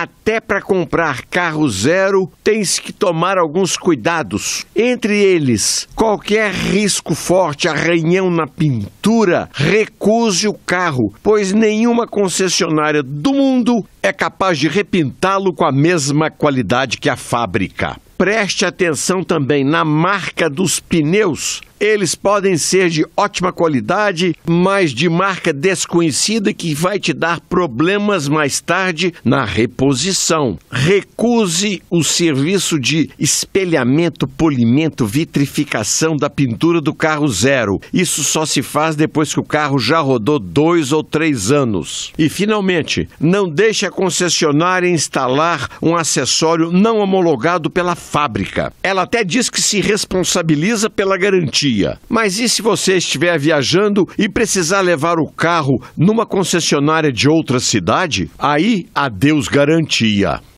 Até para comprar carro zero, tens que tomar alguns cuidados. Entre eles, qualquer risco forte, arranhão na pintura, recuse o carro, pois nenhuma concessionária do mundo é capaz de repintá-lo com a mesma qualidade que a fábrica. Preste atenção também na marca dos pneus. Eles podem ser de ótima qualidade, mas de marca desconhecida que vai te dar problemas mais tarde na reposição. Recuse o serviço de espelhamento, polimento, vitrificação da pintura do carro zero. Isso só se faz depois que o carro já rodou dois ou três anos. E finalmente, não deixe a concessionária instalar um acessório não homologado pela fábrica. Ela até diz que se responsabiliza pela garantia. Mas e se você estiver viajando e precisar levar o carro numa concessionária de outra cidade? Aí, adeus garantia.